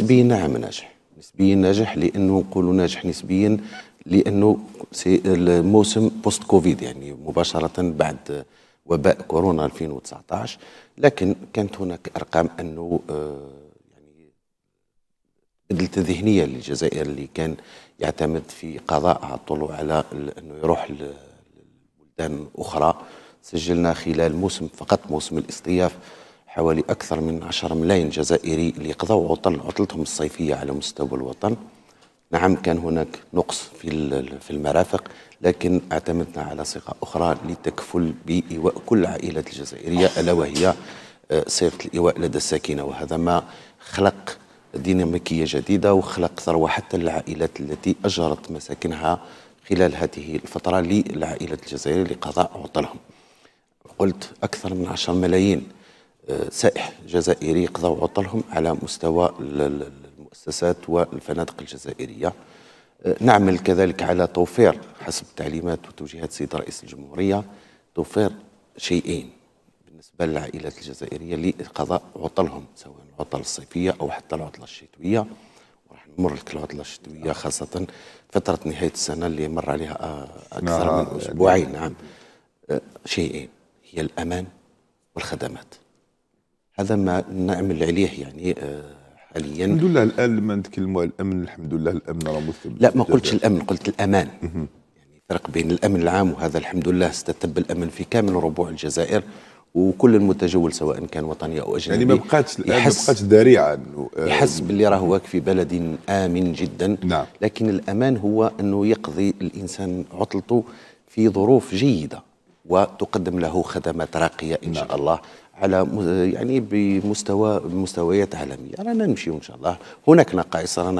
نسبيا نعم ناجح نسبيا ناجح لانه نقولوا ناجح نسبيا لانه سي الموسم بوست كوفيد يعني مباشره بعد وباء كورونا 2019 لكن كانت هناك ارقام انه آه، يعني بدلت الذهنيه للجزائر اللي كان يعتمد في قضاء الطلوع على انه يروح لبلدان اخرى سجلنا خلال موسم فقط موسم الاصطياف حوالي أكثر من 10 ملايين جزائري اللي قضوا عطل عطلتهم الصيفية على مستوى الوطن نعم كان هناك نقص في في المرافق لكن اعتمدنا على صيغة أخرى لتكفل بإيواء كل عائلة الجزائرية ألا وهي آه، صيغة الإيواء لدى الساكنة وهذا ما خلق ديناميكية جديدة وخلق ثروة حتى للعائلات التي أجرت مساكنها خلال هذه الفترة للعائلة الجزائرية لقضاء عطلهم قلت أكثر من 10 ملايين سائح جزائري قضوا عطلهم على مستوى المؤسسات والفنادق الجزائرية أه، نعمل كذلك على توفير حسب تعليمات وتوجيهات سيد رئيس الجمهورية توفير شيئين بالنسبة للعائلات الجزائرية لقضاء عطلهم سواء العطل الصيفية أو حتى العطلة الشتوية وراح نمر لك العطلة الشتوية خاصة فترة نهاية السنة اللي مر عليها أه، أكثر نعم. من أسبوعين نعم أه، شيئين هي الأمان والخدمات هذا ما نعمل عليه يعني آه، حاليا الحمد لله الان لما نتكلموا على الامن الحمد لله الامن راه مثبت لا ما قلتش الامن قلت الامان يعني فرق بين الامن العام وهذا الحمد لله استتب الامن في كامل ربوع الجزائر وكل المتجول سواء كان وطني او اجنبي يعني ما بقاتش الان ما بقاتش ذريعه آه، يحس باللي راه في بلد امن جدا نعم. لكن الامان هو انه يقضي الانسان عطلته في ظروف جيده وتقدم له خدمات راقيه ان نعم. شاء الله على يعني بمستوى بمستويات عالميه رانا نمشيو ان شاء الله هناك نقائص رانا